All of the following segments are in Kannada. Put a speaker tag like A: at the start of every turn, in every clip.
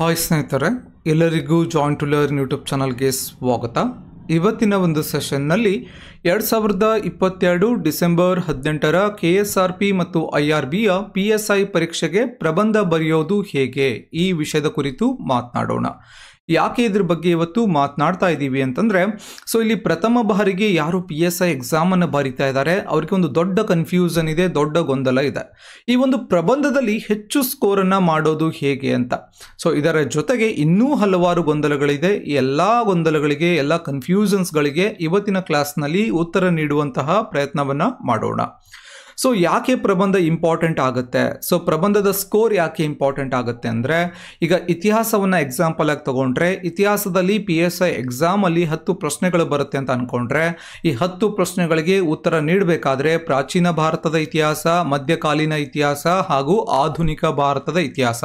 A: ಹಾಯ್ ಸ್ನೇಹಿತರೆ ಎಲ್ಲರಿಗೂ ಜಾಯಿನ್ ಟು ಲರ್ನ್ ಯೂಟ್ಯೂಬ್ ಚಾನಲ್ಗೆ ಸ್ವಾಗತ ಇವತ್ತಿನ ಒಂದು ಸೆಷನ್ನಲ್ಲಿ ಎರಡು ಸಾವಿರದ ಇಪ್ಪತ್ತೆರಡು ಡಿಸೆಂಬರ್ ಹದಿನೆಂಟರ ಕೆ ಎಸ್ ಆರ್ ಪಿ ಮತ್ತು ಐ ಆರ್ ಬಿಯ ಪಿ ಎಸ್ ಐ ಪರೀಕ್ಷೆಗೆ ಪ್ರಬಂಧ ಬರೆಯೋದು ಹೇಗೆ ಈ ವಿಷಯದ ಕುರಿತು ಮಾತನಾಡೋಣ ಯಾಕೆ ಇದ್ರ ಬಗ್ಗೆ ಇವತ್ತು ಮಾತನಾಡ್ತಾ ಇದ್ದೀವಿ ಅಂತಂದರೆ ಸೊ ಇಲ್ಲಿ ಪ್ರಥಮ ಬಾರಿಗೆ ಯಾರು ಪಿ ಎಸ್ ಐ ಎಕ್ಸಾಮನ್ನು ಬರಿತಾ ಇದ್ದಾರೆ ಅವ್ರಿಗೆ ಒಂದು ದೊಡ್ಡ ಕನ್ಫ್ಯೂಷನ್ ಇದೆ ದೊಡ್ಡ ಗೊಂದಲ ಇದೆ ಈ ಒಂದು ಪ್ರಬಂಧದಲ್ಲಿ ಹೆಚ್ಚು ಸ್ಕೋರನ್ನು ಮಾಡೋದು ಹೇಗೆ ಅಂತ ಸೊ ಇದರ ಜೊತೆಗೆ ಇನ್ನೂ ಹಲವಾರು ಗೊಂದಲಗಳಿದೆ ಎಲ್ಲ ಗೊಂದಲಗಳಿಗೆ ಎಲ್ಲ ಕನ್ಫ್ಯೂಷನ್ಸ್ಗಳಿಗೆ ಇವತ್ತಿನ ಕ್ಲಾಸ್ನಲ್ಲಿ ಉತ್ತರ ನೀಡುವಂತಹ ಪ್ರಯತ್ನವನ್ನು ಮಾಡೋಣ ಸೊ ಯಾಕೆ ಪ್ರಬಂಧ ಇಂಪಾರ್ಟೆಂಟ್ ಆಗುತ್ತೆ ಸೊ ಪ್ರಬಂಧದ ಸ್ಕೋರ್ ಯಾಕೆ ಇಂಪಾರ್ಟೆಂಟ್ ಆಗುತ್ತೆ ಅಂದರೆ ಈಗ ಇತಿಹಾಸವನ್ನು ಎಕ್ಸಾಂಪಲ್ ಆಗಿ ತಗೊಂಡ್ರೆ ಇತಿಹಾಸದಲ್ಲಿ ಪಿ ಎಸ್ ಐ ಎಕ್ಸಾಮಲ್ಲಿ ಹತ್ತು ಪ್ರಶ್ನೆಗಳು ಬರುತ್ತೆ ಅಂತ ಅಂದ್ಕೊಂಡ್ರೆ ಈ ಹತ್ತು ಪ್ರಶ್ನೆಗಳಿಗೆ ಉತ್ತರ ನೀಡಬೇಕಾದ್ರೆ ಪ್ರಾಚೀನ ಭಾರತದ ಇತಿಹಾಸ ಮಧ್ಯಕಾಲೀನ ಇತಿಹಾಸ ಹಾಗೂ ಆಧುನಿಕ ಭಾರತದ ಇತಿಹಾಸ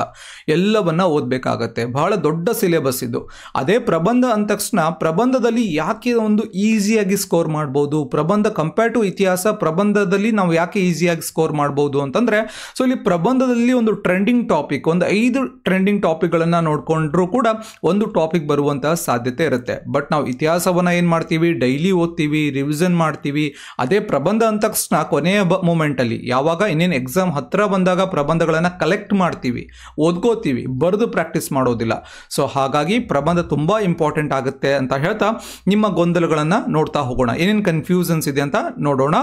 A: ಎಲ್ಲವನ್ನ ಓದಬೇಕಾಗತ್ತೆ ಬಹಳ ದೊಡ್ಡ ಸಿಲೆಬಸ್ ಇದು ಅದೇ ಪ್ರಬಂಧ ಅಂದ ತಕ್ಷಣ ಪ್ರಬಂಧದಲ್ಲಿ ಯಾಕೆ ಒಂದು ಈಸಿಯಾಗಿ ಸ್ಕೋರ್ ಮಾಡ್ಬೋದು ಪ್ರಬಂಧ ಕಂಪೇರ್ ಟು ಇತಿಹಾಸ ಪ್ರಬಂಧದಲ್ಲಿ ನಾವು ಯಾಕೆ ಈಸಿಯಾಗಿ ಸ್ಕೋರ್ ಮಾಡ್ಬೋದು ಅಂತಂದರೆ ಸೊ ಇಲ್ಲಿ ಪ್ರಬಂಧದಲ್ಲಿ ಒಂದು ಟ್ರೆಂಡಿಂಗ್ ಟಾಪಿಕ್ ಒಂದು ಐದು ಟ್ರೆಂಡಿಂಗ್ ಟಾಪಿಕ್ಗಳನ್ನು ನೋಡಿಕೊಂಡ್ರೂ ಕೂಡ ಒಂದು ಟಾಪಿಕ್ ಬರುವಂತಹ ಸಾಧ್ಯತೆ ಇರುತ್ತೆ ಬಟ್ ನಾವು ಇತಿಹಾಸವನ್ನು ಏನು ಮಾಡ್ತೀವಿ ಡೈಲಿ ಓದ್ತೀವಿ ರಿವಿಷನ್ ಮಾಡ್ತೀವಿ ಅದೇ ಪ್ರಬಂಧ ಅಂತ ಕೊನೆಯ ಬ ಮೂಮೆಂಟಲ್ಲಿ ಯಾವಾಗ ಇನ್ನೇನು ಎಕ್ಸಾಮ್ ಹತ್ತಿರ ಬಂದಾಗ ಪ್ರಬಂಧಗಳನ್ನು ಕಲೆಕ್ಟ್ ಮಾಡ್ತೀವಿ ಓದ್ಕೋತೀವಿ ಬರೆದು ಪ್ರಾಕ್ಟೀಸ್ ಮಾಡೋದಿಲ್ಲ ಸೊ ಹಾಗಾಗಿ ಪ್ರಬಂಧ ತುಂಬ ಇಂಪಾರ್ಟೆಂಟ್ ಆಗುತ್ತೆ ಅಂತ ಹೇಳ್ತಾ ನಿಮ್ಮ ಗೊಂದಲಗಳನ್ನು ನೋಡ್ತಾ ಹೋಗೋಣ ಏನೇನು ಕನ್ಫ್ಯೂಸನ್ಸ್ ಇದೆ ಅಂತ ನೋಡೋಣ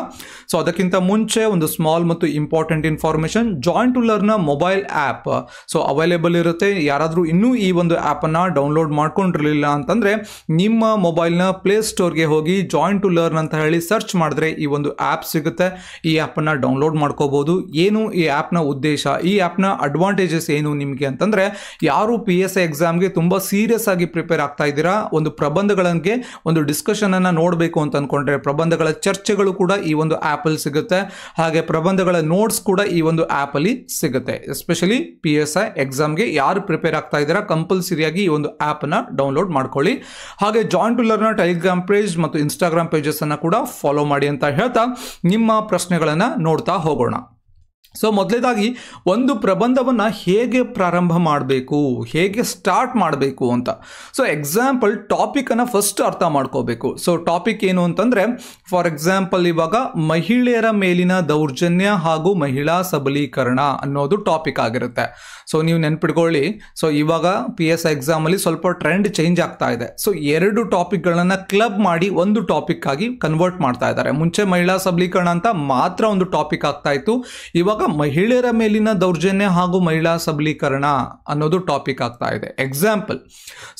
A: ಸೊ ಅದಕ್ಕಿಂತ ಮುಂಚೆ ಒಂದು ಸ್ಮಾಲ್ ಮತ್ತು important information joint to learn mobile app so available ಇರುತ್ತೆ ಯಾರಾದರೂ ಇನ್ನೂ ಈ ಒಂದು ಆ್ಯಪನ್ನು ಡೌನ್ಲೋಡ್ ಮಾಡ್ಕೊಂಡಿರಲಿಲ್ಲ ಅಂತಂದರೆ ನಿಮ್ಮ ಮೊಬೈಲ್ನ ಪ್ಲೇಸ್ಟೋರ್ಗೆ ಹೋಗಿ ಜಾಯಿಂಟ್ ಟು ಲರ್ನ್ ಅಂತ ಹೇಳಿ ಸರ್ಚ್ ಮಾಡಿದ್ರೆ ಈ ಒಂದು ಆ್ಯಪ್ ಸಿಗುತ್ತೆ ಈ ಆ್ಯಪನ್ನು ಡೌನ್ಲೋಡ್ ಮಾಡ್ಕೋಬೋದು ಏನು ಈ ಆ್ಯಪ್ನ ಉದ್ದೇಶ ಈ ಆ್ಯಪ್ನ ಅಡ್ವಾಂಟೇಜಸ್ ಏನು ನಿಮಗೆ ಅಂತಂದರೆ ಯಾರು ಪಿ ಎಸ್ ಐ ಎಕ್ಸಾಮ್ಗೆ ತುಂಬ ಸೀರಿಯಸ್ ಆಗಿ ಪ್ರಿಪೇರ್ ಆಗ್ತಾ ಇದ್ದೀರಾ ಒಂದು ಪ್ರಬಂಧಗಳಿಗೆ ಒಂದು ಡಿಸ್ಕಷನನ್ನು ನೋಡಬೇಕು ಅಂತ ಅಂದ್ಕೊಂಡ್ರೆ ಪ್ರಬಂಧಗಳ ಚರ್ಚೆಗಳು ಕೂಡ ಈ ಒಂದು ಆ್ಯಪ್ ಆ್ಯಪಲ್ಲಿ ಸಿಗುತ್ತೆ ಹಾಗೆ ಪ್ರಬಂಧಗಳ ನೋಟ್ಸ್ ಕೂಡ ಈ ಒಂದು ಆ್ಯಪಲ್ಲಿ ಸಿಗುತ್ತೆ ಎಸ್ಪೆಷಲಿ ಪಿ ಎಸ್ ಐ ಎಕ್ಸಾಮ್ಗೆ ಯಾರು ಪ್ರಿಪೇರ್ ಆಗ್ತಾ ಇದ್ದೀರಾ ಕಂಪಲ್ಸರಿಯಾಗಿ ಈ ಒಂದು ಆ್ಯಪನ್ನು ಡೌನ್ಲೋಡ್ ಮಾಡ್ಕೊಳ್ಳಿ ಹಾಗೆ ಜಾನ್ ಲರ್ನರ್ ಟೆಲಿಗ್ರಾಮ್ ಪೇಜ್ ಮತ್ತು ಇನ್ಸ್ಟಾಗ್ರಾಮ್ ಪೇಜಸನ್ನು ಕೂಡ ಫಾಲೋ ಮಾಡಿ ಅಂತ ಹೇಳ್ತಾ ನಿಮ್ಮ ಪ್ರಶ್ನೆಗಳನ್ನು ನೋಡ್ತಾ ಹೋಗೋಣ ಸೊ ಮೊದಲೇದಾಗಿ ಒಂದು ಪ್ರಬಂಧವನ್ನು ಹೇಗೆ ಪ್ರಾರಂಭ ಮಾಡಬೇಕು ಹೇಗೆ ಸ್ಟಾರ್ಟ್ ಮಾಡಬೇಕು ಅಂತ ಸೊ ಎಕ್ಸಾಂಪಲ್ ಟಾಪಿಕನ್ನು ಫಸ್ಟ್ ಅರ್ಥ ಮಾಡ್ಕೋಬೇಕು ಸೊ ಟಾಪಿಕ್ ಏನು ಅಂತಂದರೆ ಫಾರ್ ಎಕ್ಸಾಂಪಲ್ ಇವಾಗ ಮಹಿಳೆಯರ ಮೇಲಿನ ದೌರ್ಜನ್ಯ ಹಾಗೂ ಮಹಿಳಾ ಸಬಲೀಕರಣ ಅನ್ನೋದು ಟಾಪಿಕ್ ಆಗಿರುತ್ತೆ ಸೊ ನೀವು ನೆನ್ಪಿಟ್ಕೊಳ್ಳಿ ಸೊ ಇವಾಗ ಪಿ ಎಸ್ ಎಕ್ಸಾಮಲ್ಲಿ ಸ್ವಲ್ಪ ಟ್ರೆಂಡ್ ಚೇಂಜ್ ಆಗ್ತಾ ಇದೆ ಸೊ ಎರಡು ಟಾಪಿಕ್ಗಳನ್ನು ಕ್ಲಬ್ ಮಾಡಿ ಒಂದು ಟಾಪಿಕ್ ಆಗಿ ಕನ್ವರ್ಟ್ ಮಾಡ್ತಾ ಇದ್ದಾರೆ ಮುಂಚೆ ಮಹಿಳಾ ಸಬಲೀಕರಣ ಅಂತ ಮಾತ್ರ ಒಂದು ಟಾಪಿಕ್ ಆಗ್ತಾ ಇತ್ತು ಇವಾಗ ಮಹಿಳೆಯರ ಮೇಲಿನ ದೌರ್ಜನ್ಯ ಹಾಗೂ ಮಹಿಳಾ ಸಬಲೀಕರಣ ಅನ್ನೋದು ಟಾಪಿಕ್ ಆಗ್ತಾ ಇದೆ ಎಕ್ಸಾಂಪಲ್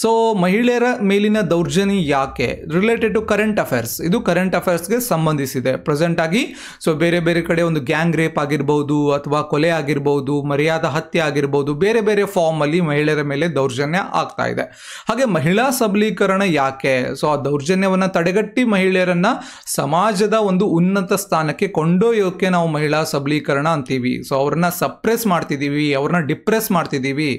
A: ಸೊ ಮಹಿಳೆಯರ ಮೇಲಿನ ದೌರ್ಜನ್ಯ ಯಾಕೆ ರಿಲೇಟೆಡ್ ಟು ಕರೆಂಟ್ ಅಫೇರ್ಸ್ ಇದು ಕರೆಂಟ್ ಅಫೇರ್ಸ್ಗೆ ಸಂಬಂಧಿಸಿದೆ ಪ್ರೆಸೆಂಟ್ ಆಗಿ ಸೊ ಬೇರೆ ಬೇರೆ ಕಡೆ ಒಂದು ಗ್ಯಾಂಗ್ ರೇಪ್ ಆಗಿರ್ಬೋದು ಅಥವಾ ಕೊಲೆ ಆಗಿರ್ಬೋದು ಮರ್ಯಾದ ಹತ್ಯೆ ಆಗಿರ್ಬೋದು ಆಗಿರ್ಬೋದು ಬೇರೆ ಬೇರೆ ಅಲ್ಲಿ ಮಹಿಳೆಯರ ಮೇಲೆ ದೌರ್ಜನ್ಯ ಆಗ್ತಾ ಇದೆ ಹಾಗೆ ಮಹಿಳಾ ಸಬಲೀಕರಣ ಯಾಕೆ ಸೊ ಆ ದೌರ್ಜನ್ಯವನ್ನ ತಡೆಗಟ್ಟಿ ಮಹಿಳೆಯರನ್ನ ಸಮಾಜದ ಒಂದು ಉನ್ನತ ಸ್ಥಾನಕ್ಕೆ ಕೊಂಡೊಯ್ಯೋಕ್ಕೆ ನಾವು ಮಹಿಳಾ ಸಬಲೀಕರಣ ಅಂತೀವಿ ಸೊ ಅವ್ರನ್ನ ಸಪ್ರೆಸ್ ಮಾಡ್ತಿದ್ದೀವಿ ಅವ್ರನ್ನ ಡಿಪ್ರೆಸ್ ಮಾಡ್ತಿದ್ದೀವಿ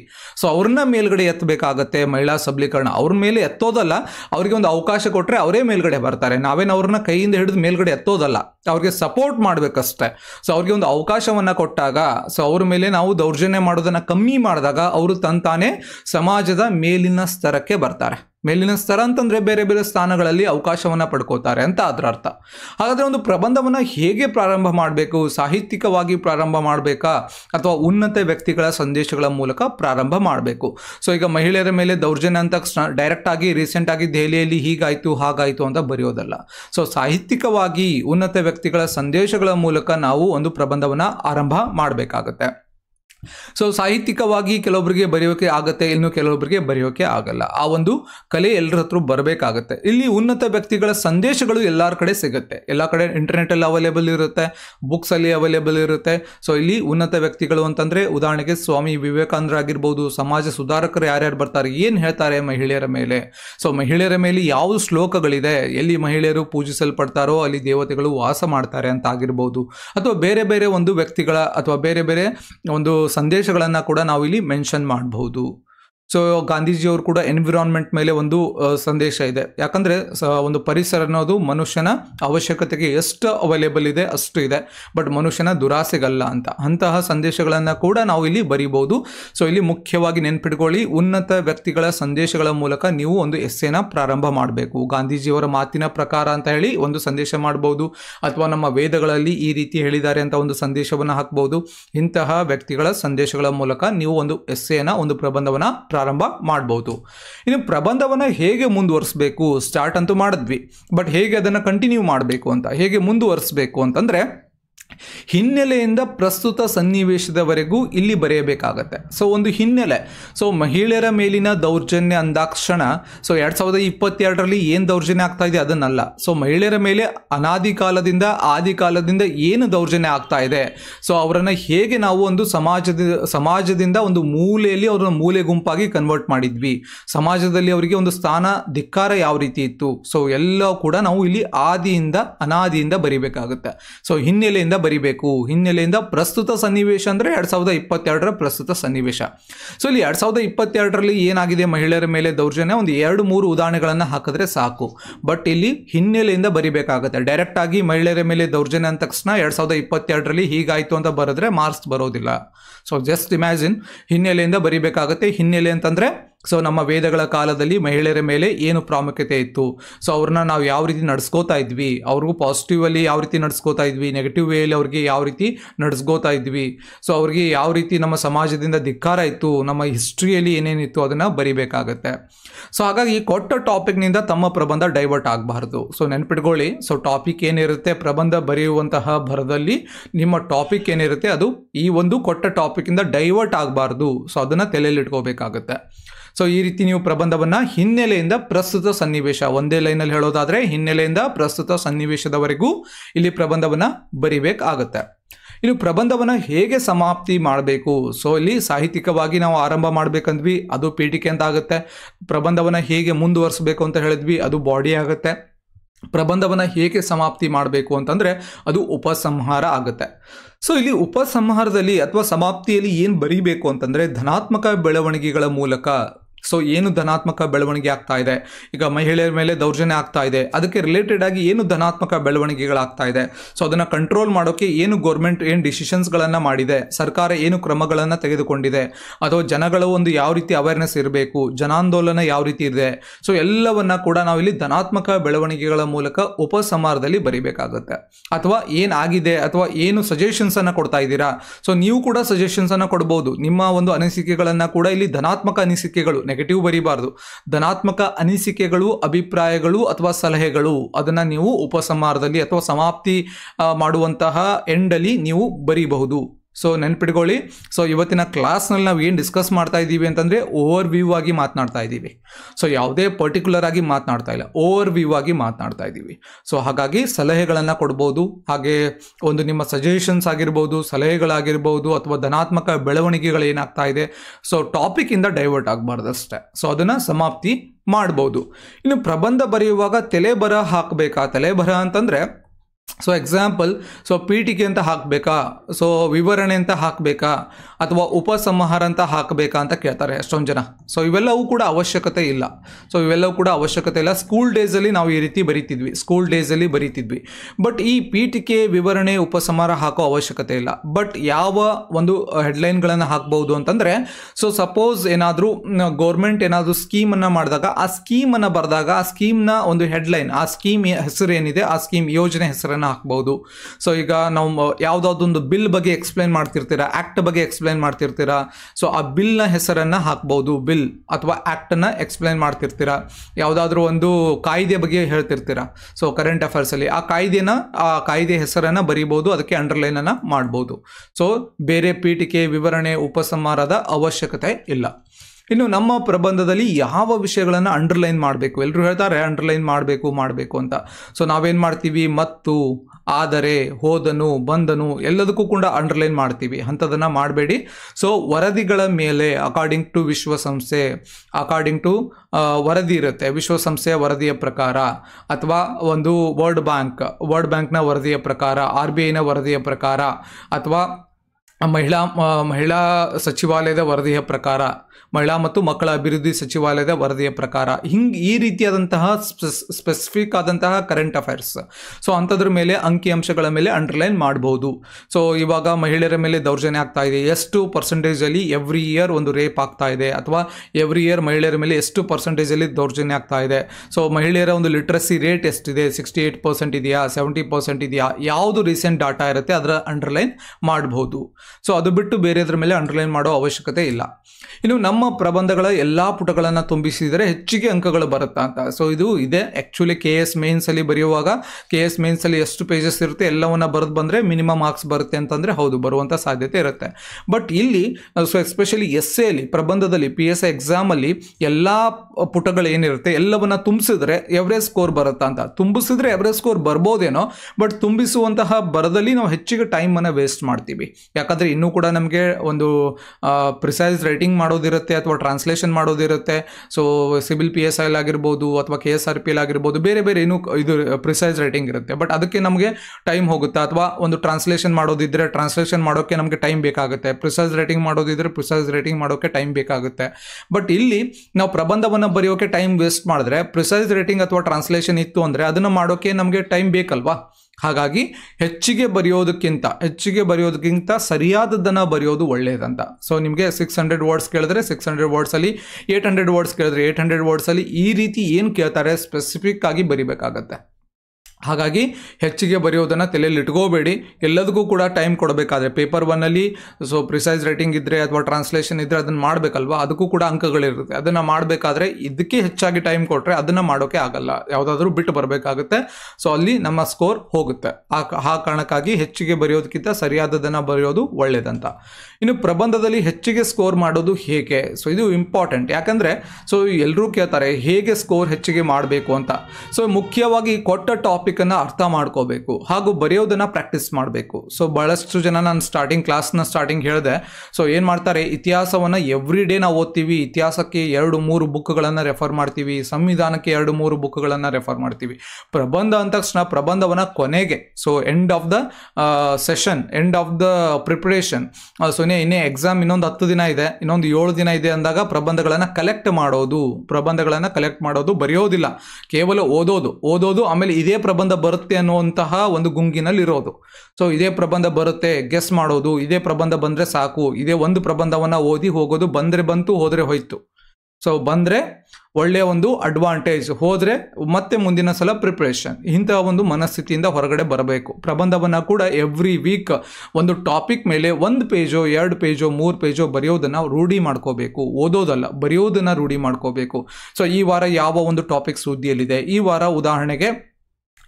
A: ಸೊ ಅವ್ರನ್ನ ಮೇಲ್ಗಡೆ ಎತ್ತಬೇಕಾಗತ್ತೆ ಮಹಿಳಾ ಸಬಲೀಕರಣ ಅವ್ರ ಮೇಲೆ ಎತ್ತೋದಲ್ಲ ಅವರಿಗೆ ಒಂದು ಅವಕಾಶ ಕೊಟ್ಟರೆ ಅವರೇ ಮೇಲ್ಗಡೆ ಬರ್ತಾರೆ ನಾವೇನು ಅವ್ರನ್ನ ಕೈಯಿಂದ ಹಿಡಿದು ಮೇಲ್ಗಡೆ ಎತ್ತೋದಲ್ಲ ಅವ್ರಿಗೆ ಸಪೋರ್ಟ್ ಮಾಡಬೇಕಷ್ಟೆ ಸೊ ಅವ್ರಿಗೆ ಒಂದು ಅವಕಾಶವನ್ನ ಕೊಟ್ಟಾಗ ಸೊ ಅವ್ರ ಮೇಲೆ ನಾವು ದೌರ್ಜನ್ಯ ಮಾಡೋದನ್ನು ಕಮ್ಮಿ ಮಾಡಿದಾಗ ಅವರು ತಂತಾನೆ ಸಮಾಜದ ಮೇಲಿನ ಸ್ತರಕ್ಕೆ ಬರ್ತಾರೆ ಮೇಲಿನ ಸ್ತರ ಅಂತಂದರೆ ಬೇರೆ ಬೇರೆ ಸ್ಥಾನಗಳಲ್ಲಿ ಅವಕಾಶವನ್ನು ಪಡ್ಕೋತಾರೆ ಅಂತ ಅದರ ಅರ್ಥ ಹಾಗಾದರೆ ಒಂದು ಪ್ರಬಂಧವನ್ನು ಹೇಗೆ ಪ್ರಾರಂಭ ಮಾಡಬೇಕು ಸಾಹಿತ್ಯಿಕವಾಗಿ ಪ್ರಾರಂಭ ಮಾಡಬೇಕಾ ಅಥವಾ ಉನ್ನತ ವ್ಯಕ್ತಿಗಳ ಸಂದೇಶಗಳ ಮೂಲಕ ಪ್ರಾರಂಭ ಮಾಡಬೇಕು ಸೊ ಈಗ ಮಹಿಳೆಯರ ಮೇಲೆ ದೌರ್ಜನ್ಯ ಅಂತ ಡೈರೆಕ್ಟ್ ಡೈರೆಕ್ಟಾಗಿ ರೀಸೆಂಟಾಗಿ ದೆಹಲಿಯಲ್ಲಿ ಹೀಗಾಯಿತು ಹಾಗಾಯಿತು ಅಂತ ಬರೆಯೋದಲ್ಲ ಸೊ ಸಾಹಿತ್ಯಿಕವಾಗಿ ಉನ್ನತ ವ್ಯಕ್ತಿಗಳ ಸಂದೇಶಗಳ ಮೂಲಕ ನಾವು ಒಂದು ಪ್ರಬಂಧವನ್ನು ಆರಂಭ ಮಾಡಬೇಕಾಗುತ್ತೆ ಸೊ ಸಾಹಿತ್ಯಿಕವಾಗಿ ಕೆಲವೊಬ್ಬರಿಗೆ ಬರೆಯೋಕೆ ಆಗುತ್ತೆ ಇನ್ನು ಕೆಲವೊಬ್ಬರಿಗೆ ಬರೆಯೋಕೆ ಆಗಲ್ಲ ಆ ಒಂದು ಕಲೆ ಎಲ್ಲರ ಹತ್ರ ಬರಬೇಕಾಗತ್ತೆ ಇಲ್ಲಿ ಉನ್ನತ ವ್ಯಕ್ತಿಗಳ ಸಂದೇಶಗಳು ಎಲ್ಲರ ಕಡೆ ಸಿಗುತ್ತೆ ಎಲ್ಲ ಕಡೆ ಇಂಟರ್ನೆಟಲ್ಲಿ ಅವೈಲೇಬಲ್ ಇರುತ್ತೆ ಬುಕ್ಸಲ್ಲಿ ಅವೈಲೇಬಲ್ ಇರುತ್ತೆ ಸೊ ಇಲ್ಲಿ ಉನ್ನತ ವ್ಯಕ್ತಿಗಳು ಅಂತಂದರೆ ಉದಾಹರಣೆಗೆ ಸ್ವಾಮಿ ವಿವೇಕಾನಂದರಾಗಿರ್ಬೋದು ಸಮಾಜ ಸುಧಾರಕರು ಯಾರ್ಯಾರು ಬರ್ತಾರೆ ಏನು ಹೇಳ್ತಾರೆ ಮಹಿಳೆಯರ ಮೇಲೆ ಸೊ ಮಹಿಳೆಯರ ಮೇಲೆ ಯಾವ ಶ್ಲೋಕಗಳಿದೆ ಎಲ್ಲಿ ಮಹಿಳೆಯರು ಪೂಜಿಸಲ್ಪಡ್ತಾರೋ ಅಲ್ಲಿ ದೇವತೆಗಳು ವಾಸ ಮಾಡ್ತಾರೆ ಅಂತ ಆಗಿರ್ಬೋದು ಅಥವಾ ಬೇರೆ ಬೇರೆ ಒಂದು ವ್ಯಕ್ತಿಗಳ ಅಥವಾ ಬೇರೆ ಬೇರೆ ಒಂದು ಸಂದೇಶಗಳನ್ನು ಕೂಡ ನಾವು ಇಲ್ಲಿ ಮೆನ್ಷನ್ ಮಾಡಬಹುದು ಸೊ ಗಾಂಧೀಜಿಯವರು ಕೂಡ ಎನ್ವಿರಾನ್ಮೆಂಟ್ ಮೇಲೆ ಒಂದು ಸಂದೇಶ ಇದೆ ಯಾಕಂದರೆ ಒಂದು ಪರಿಸರ ಅನ್ನೋದು ಮನುಷ್ಯನ ಅವಶ್ಯಕತೆಗೆ ಎಷ್ಟು ಅವೈಲೇಬಲ್ ಇದೆ ಅಷ್ಟು ಇದೆ ಬಟ್ ಮನುಷ್ಯನ ದುರಾಸೆಗಲ್ಲ ಅಂತ ಅಂತಹ ಸಂದೇಶಗಳನ್ನು ಕೂಡ ನಾವು ಇಲ್ಲಿ ಬರೀಬಹುದು ಸೊ ಇಲ್ಲಿ ಮುಖ್ಯವಾಗಿ ನೆನ್ಪಿಟ್ಕೊಳ್ಳಿ ಉನ್ನತ ವ್ಯಕ್ತಿಗಳ ಸಂದೇಶಗಳ ಮೂಲಕ ನೀವು ಒಂದು ಎಸ್ಸೆನ ಪ್ರಾರಂಭ ಮಾಡಬೇಕು ಗಾಂಧೀಜಿಯವರ ಮಾತಿನ ಪ್ರಕಾರ ಅಂತ ಹೇಳಿ ಒಂದು ಸಂದೇಶ ಮಾಡಬಹುದು ಅಥವಾ ನಮ್ಮ ವೇದಗಳಲ್ಲಿ ಈ ರೀತಿ ಹೇಳಿದ್ದಾರೆ ಅಂತ ಒಂದು ಸಂದೇಶವನ್ನು ಹಾಕ್ಬೋದು ಇಂತಹ ವ್ಯಕ್ತಿಗಳ ಸಂದೇಶಗಳ ಮೂಲಕ ನೀವು ಒಂದು ಎಸ್ಸೇನ ಒಂದು ಪ್ರಬಂಧವನ್ನು ಪ್ರಾರಂಭ ಮಾಡಬಹುದು ಇನ್ನು ಪ್ರಬಂಧವನ್ನು ಹೇಗೆ ಮುಂದುವರಿಸಬೇಕು ಸ್ಟಾರ್ಟ್ ಅಂತೂ ಮಾಡಿದ್ವಿ ಬಟ್ ಹೇಗೆ ಅದನ್ನು ಕಂಟಿನ್ಯೂ ಮಾಡಬೇಕು ಅಂತ ಹೇಗೆ ಮುಂದುವರಿಸಬೇಕು ಅಂತಂದರೆ ಹಿನ್ನೆಲೆಯಿಂದ ಪ್ರಸ್ತುತ ಸನ್ನಿವೇಶದವರೆಗೂ ಇಲ್ಲಿ ಬರೆಯಬೇಕಾಗತ್ತೆ ಸೊ ಒಂದು ಹಿನ್ನೆಲೆ ಸೊ ಮಹಿಳೆಯರ ಮೇಲಿನ ದೌರ್ಜನ್ಯ ಅಂದಾಕ್ಷಣ ಸೊ ಎರಡ್ ಸಾವಿರದ ಇಪ್ಪತ್ತೆರಡರಲ್ಲಿ ಏನು ದೌರ್ಜನ್ಯ ಆಗ್ತಾ ಇದೆ ಅದನ್ನಲ್ಲ ಸೊ ಮಹಿಳೆಯರ ಮೇಲೆ ಅನಾದಿ ಕಾಲದಿಂದ ಆದಿ ಕಾಲದಿಂದ ಏನು ದೌರ್ಜನ್ಯ ಆಗ್ತಾ ಇದೆ ಸೊ ಅವರನ್ನು ಹೇಗೆ ನಾವು ಒಂದು ಸಮಾಜದ ಸಮಾಜದಿಂದ ಒಂದು ಮೂಲೆಯಲ್ಲಿ ಅವರನ್ನು ಮೂಲೆ ಗುಂಪಾಗಿ ಕನ್ವರ್ಟ್ ಮಾಡಿದ್ವಿ ಸಮಾಜದಲ್ಲಿ ಅವರಿಗೆ ಒಂದು ಸ್ಥಾನ ಧಿಕ್ಕಾರ ಯಾವ ರೀತಿ ಇತ್ತು ಸೊ ಎಲ್ಲ ಕೂಡ ನಾವು ಇಲ್ಲಿ ಆದಿಯಿಂದ ಅನಾದಿಯಿಂದ ಬರಿಬೇಕಾಗುತ್ತೆ ಸೊ ಹಿನ್ನೆಲೆಯಿಂದ ಬರಿಬೇಕು ಹಿನ್ನೆಲೆಯಿಂದ ಪ್ರಸ್ತುತ ಸನ್ನಿವೇಶ ಅಂದರೆ ಎರಡು ಸಾವಿರದ ಇಪ್ಪತ್ತೆರಡರ ಪ್ರಸ್ತುತ ಸನ್ನಿವೇಶ ಸೊ ಇಲ್ಲಿ ಎರಡು ಸಾವಿರದ ಇಪ್ಪತ್ತೆರಡರಲ್ಲಿ ಏನಾಗಿದೆ ಮಹಿಳೆಯರ ಮೇಲೆ ದೌರ್ಜನ್ಯ ಒಂದು ಎರಡು ಮೂರು ಉದಾಹರಣೆಗಳನ್ನು ಹಾಕಿದ್ರೆ ಸಾಕು ಬಟ್ ಇಲ್ಲಿ ಹಿನ್ನೆಲೆಯಿಂದ ಬರಿಬೇಕಾಗುತ್ತೆ ಡೈರೆಕ್ಟ್ ಆಗಿ ಮಹಿಳೆಯರ ಮೇಲೆ ದೌರ್ಜನ್ಯ ಅಂದ ತಕ್ಷಣ ಎರಡು ಸಾವಿರದ ಇಪ್ಪತ್ತೆರಡರಲ್ಲಿ ಹೀಗಾಯಿತು ಅಂತ ಬರೆದ್ರೆ ಮಾರ್ಕ್ಸ್ ಬರೋದಿಲ್ಲ ಸೊ ಜಸ್ಟ್ ಇಮ್ಯಾಜಿನ್ ಹಿನ್ನೆಲೆಯಿಂದ ಬರಿಬೇಕಾಗುತ್ತೆ ಹಿನ್ನೆಲೆ ಅಂತಂದರೆ ಸೊ ನಮ್ಮ ವೇದಗಳ ಕಾಲದಲ್ಲಿ ಮಹಿಳೆಯರ ಮೇಲೆ ಏನು ಪ್ರಾಮುಖ್ಯತೆ ಇತ್ತು ಸೊ ಅವ್ರನ್ನ ನಾವು ಯಾವ ರೀತಿ ನಡ್ಸ್ಕೋತಾ ಇದ್ವಿ ಅವ್ರಿಗೂ ಪಾಸಿಟಿವಲ್ಲಿ ಯಾವ ರೀತಿ ನಡ್ಸ್ಕೋತಾ ಇದ್ವಿ ನೆಗೆಟಿವ್ ಅಲ್ಲಿ ಅವ್ರಿಗೆ ಯಾವ ರೀತಿ ನಡ್ಸ್ಕೋತಾ ಇದ್ವಿ ಸೊ ಅವ್ರಿಗೆ ಯಾವ ರೀತಿ ನಮ್ಮ ಸಮಾಜದಿಂದ ಧಿಕ್ಕಾರ ಇತ್ತು ನಮ್ಮ ಹಿಸ್ಟ್ರಿಯಲ್ಲಿ ಏನೇನಿತ್ತು ಅದನ್ನು ಬರಿಬೇಕಾಗತ್ತೆ ಸೊ ಹಾಗಾಗಿ ಈ ಕೊಟ್ಟ ಟಾಪಿಕ್ನಿಂದ ತಮ್ಮ ಪ್ರಬಂಧ ಡೈವರ್ಟ್ ಆಗಬಾರ್ದು ಸೊ ನೆನ್ಪಿಟ್ಕೊಳ್ಳಿ ಸೊ ಟಾಪಿಕ್ ಏನಿರುತ್ತೆ ಪ್ರಬಂಧ ಬರೆಯುವಂತಹ ಭರದಲ್ಲಿ ನಿಮ್ಮ ಟಾಪಿಕ್ ಏನಿರುತ್ತೆ ಅದು ಈ ಒಂದು ಕೊಟ್ಟ ಟಾಪಿಕಿಂದ ಡೈವರ್ಟ್ ಆಗಬಾರ್ದು ಸೊ ಅದನ್ನು ತಲೆಯಲ್ಲಿಟ್ಕೋಬೇಕಾಗತ್ತೆ ಸೊ ಈ ರೀತಿ ನೀವು ಪ್ರಬಂಧವನ್ನು ಹಿನ್ನೆಲೆಯಿಂದ ಪ್ರಸ್ತುತ ಸನ್ನಿವೇಶ ಒಂದೇ ಲೈನಲ್ಲಿ ಹೇಳೋದಾದರೆ ಹಿನ್ನೆಲೆಯಿಂದ ಪ್ರಸ್ತುತ ಸನ್ನಿವೇಶದವರೆಗೂ ಇಲ್ಲಿ ಪ್ರಬಂಧವನ್ನು ಬರಿಬೇಕಾಗುತ್ತೆ ಇನ್ನು ಪ್ರಬಂಧವನ್ನು ಹೇಗೆ ಸಮಾಪ್ತಿ ಮಾಡಬೇಕು ಸೊ ಇಲ್ಲಿ ಸಾಹಿತ್ಯಿಕವಾಗಿ ನಾವು ಆರಂಭ ಮಾಡಬೇಕಂದ್ವಿ ಅದು ಪೀಠಿಕೆ ಅಂತ ಆಗುತ್ತೆ ಪ್ರಬಂಧವನ್ನು ಹೇಗೆ ಮುಂದುವರಿಸಬೇಕು ಅಂತ ಹೇಳಿದ್ವಿ ಅದು ಬಾಡಿ ಆಗುತ್ತೆ ಪ್ರಬಂಧವನ್ನು ಹೇಗೆ ಸಮಾಪ್ತಿ ಮಾಡಬೇಕು ಅಂತಂದರೆ ಅದು ಉಪಸಂಹಾರ ಆಗುತ್ತೆ ಸೊ ಇಲ್ಲಿ ಉಪಸಂಹಾರದಲ್ಲಿ ಅಥವಾ ಸಮಾಪ್ತಿಯಲ್ಲಿ ಏನು ಬರೀಬೇಕು ಅಂತಂದರೆ ಧನಾತ್ಮಕ ಬೆಳವಣಿಗೆಗಳ ಮೂಲಕ ಸೊ ಏನು ಧನಾತ್ಮಕ ಬೆಳವಣಿಗೆ ಆಗ್ತಾ ಇದೆ ಈಗ ಮಹಿಳೆಯರ ಮೇಲೆ ದೌರ್ಜನ್ಯ ಆಗ್ತಾ ಇದೆ ಅದಕ್ಕೆ ರಿಲೇಟೆಡ್ ಆಗಿ ಏನು ಧನಾತ್ಮಕ ಬೆಳವಣಿಗೆಗಳಾಗ್ತಾ ಇದೆ ಸೊ ಅದನ್ನು ಕಂಟ್ರೋಲ್ ಮಾಡೋಕ್ಕೆ ಏನು ಗೌರ್ಮೆಂಟ್ ಏನು ಡಿಸಿಷನ್ಸ್ಗಳನ್ನು ಮಾಡಿದೆ ಸರ್ಕಾರ ಏನು ಕ್ರಮಗಳನ್ನು ತೆಗೆದುಕೊಂಡಿದೆ ಅಥವಾ ಜನಗಳ ಒಂದು ಯಾವ ರೀತಿ ಅವೇರ್ನೆಸ್ ಇರಬೇಕು ಜನಾಂದೋಲನ ಯಾವ ರೀತಿ ಇದೆ ಸೊ ಎಲ್ಲವನ್ನ ಕೂಡ ನಾವಿಲ್ಲಿ ಧನಾತ್ಮಕ ಬೆಳವಣಿಗೆಗಳ ಮೂಲಕ ಸಮಾರದಲ್ಲಿ ಬರಿಬೇಕಾಗುತ್ತೆ ಅಥವಾ ಏನಾಗಿದೆ ಅಥವಾ ಏನು ಸಜೆಷನ್ಸನ್ನು ಕೊಡ್ತಾ ಇದ್ದೀರಾ ಸೊ ನೀವು ಕೂಡ ಸಜೆಷನ್ಸನ್ನು ಕೊಡ್ಬೋದು ನಿಮ್ಮ ಒಂದು ಅನಿಸಿಕೆಗಳನ್ನು ಕೂಡ ಇಲ್ಲಿ ಧನಾತ್ಮಕ ಅನಿಸಿಕೆಗಳು ನೆಗೆಟಿವ್ ಬರೀಬಾರ್ದು ಧನಾತ್ಮಕ ಅನಿಸಿಕೆಗಳು ಅಭಿಪ್ರಾಯಗಳು ಅಥವಾ ಸಲಹೆಗಳು ಅದನ್ನು ನೀವು ಉಪಸಂಹಾರದಲ್ಲಿ ಅಥವಾ ಸಮಾಪ್ತಿ ಮಾಡುವಂತಹ ಎಂಡಲ್ಲಿ ನೀವು ಬರೀಬಹುದು ಸೊ ನೆನ್ಪಿಟ್ಕೊಳ್ಳಿ ಸೊ ಇವತ್ತಿನ ಕ್ಲಾಸ್ನಲ್ಲಿ ನಾವು ಏನು ಡಿಸ್ಕಸ್ ಮಾಡ್ತಾ ಇದ್ದೀವಿ ಅಂತಂದರೆ ಓವರ್ ವ್ಯೂ ಆಗಿ ಮಾತನಾಡ್ತಾ ಇದ್ದೀವಿ ಸೊ ಯಾವುದೇ ಪರ್ಟಿಕ್ಯುಲರ್ ಆಗಿ ಮಾತನಾಡ್ತಾ ಇಲ್ಲ ಓವರ್ ವ್ಯೂ ಆಗಿ ಮಾತನಾಡ್ತಾ ಇದ್ದೀವಿ ಸೊ ಹಾಗಾಗಿ ಸಲಹೆಗಳನ್ನು ಕೊಡ್ಬೋದು ಹಾಗೆ ಒಂದು ನಿಮ್ಮ ಸಜೆಷನ್ಸ್ ಆಗಿರ್ಬೋದು ಸಲಹೆಗಳಾಗಿರ್ಬೋದು ಅಥವಾ ಧನಾತ್ಮಕ ಬೆಳವಣಿಗೆಗಳು ಏನಾಗ್ತಾ ಇದೆ ಸೊ ಟಾಪಿಕಿಂದ ಡೈವರ್ಟ್ ಆಗಬಾರ್ದು ಅಷ್ಟೇ ಸೊ ಅದನ್ನು ಸಮಾಪ್ತಿ ಮಾಡ್ಬೋದು ಇನ್ನು ಪ್ರಬಂಧ ಬರೆಯುವಾಗ ಬರ ಹಾಕಬೇಕಾ ಬರ ಅಂತಂದರೆ ಸೊ ಎಕ್ಸಾಂಪಲ್ ಸೊ ಪೀಠಿಕೆ ಅಂತ ಹಾಕಬೇಕಾ ಸೊ ವಿವರಣೆ ಅಂತ ಹಾಕಬೇಕಾ ಅಥವಾ ಉಪಸಂಹಾರ ಅಂತ ಹಾಕಬೇಕಾ ಅಂತ ಕೇಳ್ತಾರೆ ಎಷ್ಟೊಂದು ಜನ ಸೊ ಇವೆಲ್ಲವೂ ಕೂಡ ಅವಶ್ಯಕತೆ ಇಲ್ಲ ಸೊ ಇವೆಲ್ಲವೂ ಕೂಡ ಅವಶ್ಯಕತೆ ಇಲ್ಲ ಸ್ಕೂಲ್ ಡೇಸಲ್ಲಿ ನಾವು ಈ ರೀತಿ ಬರೀತಿದ್ವಿ ಸ್ಕೂಲ್ ಡೇಸಲ್ಲಿ ಬರೀತಿದ್ವಿ ಬಟ್ ಈ ಪೀಠಿಕೆ ವಿವರಣೆ ಉಪಸಂಹಾರ ಹಾಕೋ ಅವಶ್ಯಕತೆ ಇಲ್ಲ ಬಟ್ ಯಾವ ಒಂದು ಹೆಡ್ಲೈನ್ಗಳನ್ನು uh, ಹಾಕ್ಬೋದು ಅಂತಂದರೆ ಸೊ ಸಪೋಸ್ ಏನಾದರೂ ಗೌರ್ಮೆಂಟ್ ಏನಾದರೂ ಸ್ಕೀಮನ್ನು ಮಾಡಿದಾಗ ಆ ಸ್ಕೀಮನ್ನು ಬರೆದಾಗ ಆ ಸ್ಕೀಮ್ನ ಒಂದು ಹೆಡ್ಲೈನ್ ಆ ಸ್ಕೀಮ್ ಹೆಸರು ಏನಿದೆ ಆ ಸ್ಕೀಮ್ ಯೋಜನೆ ಹೆಸರನ್ನು ಲೆಟರ್ನ ಹಾಕ್ಬೋದು ಸೊ ಈಗ ನಾವು ಯಾವುದಾದೊಂದು ಬಿಲ್ ಬಗ್ಗೆ ಎಕ್ಸ್ಪ್ಲೈನ್ ಮಾಡ್ತಿರ್ತೀರಾ ಆ್ಯಕ್ಟ್ ಬಗ್ಗೆ ಎಕ್ಸ್ಪ್ಲೈನ್ ಮಾಡ್ತಿರ್ತೀರಾ ಸೊ ಆ ಬಿಲ್ನ ಹೆಸರನ್ನು ಹಾಕ್ಬೋದು ಬಿಲ್ ಅಥವಾ ಆ್ಯಕ್ಟನ್ನು ಎಕ್ಸ್ಪ್ಲೈನ್ ಮಾಡ್ತಿರ್ತೀರಾ ಯಾವುದಾದ್ರೂ ಒಂದು ಕಾಯ್ದೆ ಬಗ್ಗೆ ಹೇಳ್ತಿರ್ತೀರಾ ಸೊ ಕರೆಂಟ್ ಅಫೇರ್ಸಲ್ಲಿ ಆ ಕಾಯ್ದೆನ ಆ ಕಾಯ್ದೆ ಹೆಸರನ್ನು ಬರೀಬೋದು ಅದಕ್ಕೆ ಅಂಡರ್ಲೈನನ್ನು ಮಾಡ್ಬೋದು ಸೊ ಬೇರೆ ಪೀಠಿಕೆ ವಿವರಣೆ ಉಪಸಂಹಾರದ ಅವಶ್ಯಕತೆ ಇಲ್ಲ ಇನ್ನು ನಮ್ಮ ಪ್ರಬಂಧದಲ್ಲಿ ಯಾವ ವಿಷಯಗಳನ್ನು ಅಂಡರ್ಲೈನ್ ಮಾಡಬೇಕು ಎಲ್ಲರೂ ಹೇಳ್ತಾರೆ ಅಂಡರ್ಲೈನ್ ಮಾಡಬೇಕು ಮಾಡಬೇಕು ಅಂತ ಸೊ ನಾವೇನು ಮಾಡ್ತೀವಿ ಮತ್ತು ಆದರೆ ಹೋದನು ಬಂದನು ಎಲ್ಲದಕ್ಕೂ ಕೂಡ ಅಂಡರ್ಲೈನ್ ಮಾಡ್ತೀವಿ ಅಂಥದನ್ನು ಮಾಡಬೇಡಿ ಸೊ ವರದಿಗಳ ಮೇಲೆ ಅಕಾರ್ಡಿಂಗ್ ಟು ವಿಶ್ವಸಂಸ್ಥೆ ಅಕಾರ್ಡಿಂಗ್ ಟು ವರದಿ ಇರುತ್ತೆ ವಿಶ್ವಸಂಸ್ಥೆಯ ವರದಿಯ ಪ್ರಕಾರ ಅಥವಾ ಒಂದು ವರ್ಲ್ಡ್ ಬ್ಯಾಂಕ್ ವರ್ಲ್ಡ್ ಬ್ಯಾಂಕ್ನ ವರದಿಯ ಪ್ರಕಾರ ಆರ್ ಬಿ ಐನ ವರದಿಯ ಪ್ರಕಾರ ಅಥವಾ ಮಹಿಳಾ ಮಹಿಳಾ ಸಚಿವಾಲಯದ ವರದಿಯ ಪ್ರಕಾರ ಮಹಿಳಾ ಮತ್ತು ಮಕ್ಕಳ ಅಭಿವೃದ್ಧಿ ಸಚಿವಾಲಯದ ವರದಿಯ ಪ್ರಕಾರ ಹಿಂಗೆ ಈ ರೀತಿಯಾದಂತಹ ಸ್ಪೆಸಿಫಿಕ್ ಆದಂತಹ ಕರೆಂಟ್ ಅಫೇರ್ಸ್ ಸೊ ಅಂಥದ್ರ ಮೇಲೆ ಅಂಕಿ ಅಂಶಗಳ ಮೇಲೆ ಅಂಡರ್ಲೈನ್ ಮಾಡಬಹುದು ಸೊ ಇವಾಗ ಮಹಿಳೆಯರ ಮೇಲೆ ದೌರ್ಜನ್ಯ ಆಗ್ತಾ ಇದೆ ಎಷ್ಟು ಪರ್ಸೆಂಟೇಜಲ್ಲಿ ಎವ್ರಿ ಇಯರ್ ಒಂದು ರೇಪ್ ಆಗ್ತಾ ಇದೆ ಅಥವಾ ಎವ್ರಿ ಇಯರ್ ಮಹಿಳೆಯರ ಮೇಲೆ ಎಷ್ಟು ಪರ್ಸೆಂಟೇಜಲ್ಲಿ ದೌರ್ಜನ್ಯ ಆಗ್ತಾ ಇದೆ ಸೊ ಮಹಿಳೆಯರ ಒಂದು ಲಿಟ್ರಸಿ ರೇಟ್ ಎಷ್ಟಿದೆ ಸಿಕ್ಸ್ಟಿ ಏಟ್ ಪರ್ಸೆಂಟ್ ಇದೆಯಾ ಸೆವೆಂಟಿ ಪರ್ಸೆಂಟ್ ಇದೆಯಾ ಯಾವುದು ರೀಸೆಂಟ್ ಡಾಟಾ ಇರುತ್ತೆ ಅದರ ಅಂಡರ್ಲೈನ್ ಮಾಡಬಹುದು ಸೊ ಅದು ಬಿಟ್ಟು ಬೇರೆದ್ರ ಮೇಲೆ ಅಂಡರ್ಲೈನ್ ಮಾಡೋ ಅವಶ್ಯಕತೆ ಇಲ್ಲ ಇನ್ನು ನಮ್ಮ ಪ್ರಬಂಧಗಳ ಎಲ್ಲ ಪುಟಗಳನ್ನು ತುಂಬಿಸಿದರೆ ಹೆಚ್ಚಿಗೆ ಅಂಕಗಳು ಬರುತ್ತಾ ಅಂತ ಸೊ ಇದು ಇದೆ ಆ್ಯಕ್ಚುಲಿ ಕೆ ಎಸ್ ಮೇನ್ಸಲ್ಲಿ ಬರೆಯುವಾಗ ಕೆ ಎಸ್ ಮೇನ್ಸಲ್ಲಿ ಎಷ್ಟು ಪೇಜಸ್ ಇರುತ್ತೆ ಎಲ್ಲವನ್ನ ಬರೆದು ಬಂದರೆ ಮಿನಿಮಮ್ ಮಾರ್ಕ್ಸ್ ಬರುತ್ತೆ ಅಂತಂದರೆ ಹೌದು ಬರುವಂಥ ಸಾಧ್ಯತೆ ಇರುತ್ತೆ ಬಟ್ ಇಲ್ಲಿ ಸೊ ಎಸ್ಪೆಷಲಿ ಎಸ್ ಎಲ್ಲಿ ಪ್ರಬಂಧದಲ್ಲಿ ಪಿ ಎಸ್ ಎಕ್ಸಾಮಲ್ಲಿ ಎಲ್ಲ ಪುಟಗಳು ಏನಿರುತ್ತೆ ಎಲ್ಲವನ್ನ ತುಂಬಿಸಿದ್ರೆ ಎವರೇಜ್ ಸ್ಕೋರ್ ಬರುತ್ತಾ ಅಂತ ತುಂಬಿಸಿದ್ರೆ ಎವರೇಜ್ ಸ್ಕೋರ್ ಬರ್ಬೋದೇನೋ ಬಟ್ ತುಂಬಿಸುವಂತಹ ಬರದಲ್ಲಿ ನಾವು ಹೆಚ್ಚಿಗೆ ಟೈಮನ್ನು ವೇಸ್ಟ್ ಮಾಡ್ತೀವಿ ಯಾಕಂದರೆ ಇನ್ನೂ ಕೂಡ ನಮಗೆ ಒಂದು ಪ್ರಿಸೈಸ್ ರೈಟಿಂಗ್ ಮಾಡೋದಿರೋ ಇರುತ್ತೆ ಅಥವಾ ಟ್ರಾನ್ಸ್ಲೇಷನ್ ಮಾಡೋದಿರುತ್ತೆ ಸೊ ಸಿವಿಲ್ ಪಿ ಎಸ್ ಐಲ್ ಆಗಿರ್ಬೋದು ಅಥವಾ K S R P L ಆಗಿರ್ಬೋದು ಬೇರೆ ಬೇರೆ ಏನು ಇದು ಪ್ರಿಸೈಸ್ ರೈಟಿಂಗ್ ಇರುತ್ತೆ ಬಟ್ ಅದಕ್ಕೆ ನಮಗೆ ಟೈಮ್ ಹೋಗುತ್ತೆ ಅಥವಾ ಒಂದು ಟ್ರಾನ್ಸ್ಲೇಷನ್ ಮಾಡೋದಿದ್ರೆ ಟ್ರಾನ್ಸ್ಲೇಷನ್ ಮಾಡೋಕ್ಕೆ ನಮಗೆ ಟೈಮ್ ಬೇಕಾಗುತ್ತೆ ಪ್ರಿಸೈಸ್ ರೈಟಿಂಗ್ ಮಾಡೋದಿದ್ರೆ ಪ್ರಿಸೈಸ್ ರೈಟಿಂಗ್ ಮಾಡೋಕ್ಕೆ ಟೈಮ್ ಬೇಕಾಗುತ್ತೆ ಬಟ್ ಇಲ್ಲಿ ನಾವು ಪ್ರಬಂಧವನ್ನು ಬರೆಯೋಕ್ಕೆ ಟೈಮ್ ವೇಸ್ಟ್ ಮಾಡಿದ್ರೆ ಪ್ರಿಸೈಸ್ ರೈಟಿಂಗ್ ಅಥವಾ ಟ್ರಾನ್ಸ್ಲೇಷನ್ ಇತ್ತು ಅಂದರೆ ಅದನ್ನು ಮಾಡೋಕ್ಕೆ ನಮಗೆ ಟೈಮ್ ಬೇಕಲ್ವಾ ಹಾಗಾಗಿ ಹೆಚ್ಚಿಗೆ ಬರೆಯೋದಕ್ಕಿಂತ ಹೆಚ್ಚಿಗೆ ಬರೆಯೋದಕ್ಕಿಂತ ಸರಿಯಾದದ್ದನ್ನು ಬರೆಯೋದು ಒಳ್ಳೆಯದಂತ ಸೊ ನಿಮಗೆ ಸಿಕ್ಸ್ ಹಂಡ್ರೆಡ್ ವರ್ಡ್ಸ್ ಕೇಳಿದ್ರೆ ಸಿಕ್ಸ್ ಹಂಡ್ರೆಡ್ ವರ್ಡ್ಸಲ್ಲಿ ಏಟ್ ಹಂಡ್ರೆಡ್ ವರ್ಡ್ಸ್ ಕೇಳಿದ್ರೆ ಏಟ್ ಹಂಡ್ರೆಡ್ ವರ್ಡ್ಸಲ್ಲಿ ಈ ರೀತಿ ಏನು ಕೇಳ್ತಾರೆ ಸ್ಪೆಸಿಫಿಕ್ ಆಗಿ ಬರಿಬೇಕಾಗತ್ತೆ ಹಾಗಾಗಿ ಹೆಚ್ಚಿಗೆ ಬರೆಯೋದನ್ನು ತಲೆಯಲ್ಲಿ ಇಟ್ಕೋಬೇಡಿ ಎಲ್ಲದಕ್ಕೂ ಕೂಡ ಟೈಮ್ ಕೊಡಬೇಕಾದ್ರೆ ಪೇಪರ್ ಒನ್ನಲ್ಲಿ ಸೊ ಪ್ರಿಸೈಸ್ ರೈಟಿಂಗ್ ಇದ್ದರೆ ಅಥವಾ ಟ್ರಾನ್ಸ್ಲೇಷನ್ ಇದ್ದರೆ ಅದನ್ನು ಮಾಡಬೇಕಲ್ವ ಅದಕ್ಕೂ ಕೂಡ ಅಂಕಗಳಿರುತ್ತೆ ಅದನ್ನು ಮಾಡಬೇಕಾದ್ರೆ ಇದಕ್ಕೆ ಹೆಚ್ಚಾಗಿ ಟೈಮ್ ಕೊಟ್ಟರೆ ಅದನ್ನು ಮಾಡೋಕ್ಕೆ ಆಗಲ್ಲ ಯಾವುದಾದ್ರೂ ಬಿಟ್ಟು ಬರಬೇಕಾಗುತ್ತೆ ಸೊ ಅಲ್ಲಿ ನಮ್ಮ ಸ್ಕೋರ್ ಹೋಗುತ್ತೆ ಆ ಆ ಕಾರಣಕ್ಕಾಗಿ ಹೆಚ್ಚಿಗೆ ಬರೆಯೋದಕ್ಕಿಂತ ಸರಿಯಾದದನ್ನು ಬರೆಯೋದು ಒಳ್ಳೆಯದಂತ ಇನ್ನು ಪ್ರಬಂಧದಲ್ಲಿ ಹೆಚ್ಚಿಗೆ ಸ್ಕೋರ್ ಮಾಡೋದು ಹೇಗೆ ಸೊ ಇದು ಇಂಪಾರ್ಟೆಂಟ್ ಯಾಕಂದರೆ ಸೊ ಎಲ್ಲರೂ ಕೇಳ್ತಾರೆ ಹೇಗೆ ಸ್ಕೋರ್ ಹೆಚ್ಚಿಗೆ ಮಾಡಬೇಕು ಅಂತ ಸೊ ಮುಖ್ಯವಾಗಿ ಕೊಟ್ಟ ಟಾಪಿಕ್ ಅನ್ನ ಅರ್ಥ ಮಾಡ್ಕೋಬೇಕು ಹಾಗೂ ಬರೆಯೋದನ್ನು ಪ್ರಾಕ್ಟೀಸ್ ಮಾಡಬೇಕು ಸೊ ಬಹಳಷ್ಟು ಜನ ನಾನು ಸ್ಟಾರ್ಟಿಂಗ್ ಕ್ಲಾಸ್ನ ಸ್ಟಾರ್ಟಿಂಗ್ ಹೇಳಿದೆ ಸೊ ಏನು ಮಾಡ್ತಾರೆ ಇತಿಹಾಸವನ್ನು ಎವ್ರಿ ಡೇ ನಾವು ಓದ್ತೀವಿ ಇತಿಹಾಸಕ್ಕೆ ಎರಡು ಮೂರು ಬುಕ್ಗಳನ್ನು ರೆಫರ್ ಮಾಡ್ತೀವಿ ಸಂವಿಧಾನಕ್ಕೆ ಎರಡು ಮೂರು ಬುಕ್ಗಳನ್ನು ರೆಫರ್ ಮಾಡ್ತೀವಿ ಪ್ರಬಂಧ ಅಂದ ತಕ್ಷಣ ಪ್ರಬಂಧವನ್ನು ಕೊನೆಗೆ so end of the session end of the preparation so ಇನ್ನೇ ಎಕ್ಸಾಮ್ ಇನ್ನೊಂದು ಹತ್ತು ದಿನ ಇದೆ ಇನ್ನೊಂದು ಏಳು ದಿನ ಇದೆ ಅಂದಾಗ ಪ್ರಬಂಧಗಳನ್ನ ಕಲೆಕ್ಟ್ ಮಾಡೋದು ಪ್ರಬಂಧಗಳನ್ನ ಕಲೆಕ್ಟ್ ಮಾಡೋದು ಬರೆಯೋದಿಲ್ಲ ಕೇವಲ ಓದೋದು ಓದೋದು ಆಮೇಲೆ ಇದೇ ಪ್ರಬಂಧ ಪ್ರಬಂಧ ಬರುತ್ತೆ ಅನ್ನುವಂತಹ ಒಂದು ಗುಂಗಿನಲ್ಲಿ ಇರೋದು ಸೊ ಇದೇ ಪ್ರಬಂಧ ಬರುತ್ತೆ ಗೆಸ್ ಮಾಡೋದು ಇದೇ ಪ್ರಬಂಧ ಬಂದರೆ ಸಾಕು ಇದೇ ಒಂದು ಪ್ರಬಂಧವನ್ನು ಓದಿ ಹೋಗೋದು ಬಂದರೆ ಬಂತು ಹೋದರೆ ಹೋಯ್ತು ಸೊ ಬಂದರೆ ಒಳ್ಳೆಯ ಒಂದು ಅಡ್ವಾಂಟೇಜ್ ಹೋದರೆ ಮತ್ತೆ ಮುಂದಿನ ಸಲ ಪ್ರಿಪ್ರೇಷನ್ ಇಂತಹ ಒಂದು ಮನಸ್ಥಿತಿಯಿಂದ ಹೊರಗಡೆ ಬರಬೇಕು ಪ್ರಬಂಧವನ್ನು ಕೂಡ ಎವ್ರಿ ವೀಕ್ ಒಂದು ಟಾಪಿಕ್ ಮೇಲೆ ಒಂದು ಪೇಜೋ ಎರಡು ಪೇಜೋ ಮೂರು ಪೇಜೋ ಬರೆಯೋದನ್ನು ರೂಢಿ ಮಾಡ್ಕೋಬೇಕು ಓದೋದಲ್ಲ ಬರೆಯೋದನ್ನು ರೂಢಿ ಮಾಡ್ಕೋಬೇಕು ಸೊ ಈ ವಾರ ಯಾವ ಒಂದು ಟಾಪಿಕ್ ಸುದ್ದಿಯಲ್ಲಿದೆ ಈ ವಾರ ಉದಾಹರಣೆಗೆ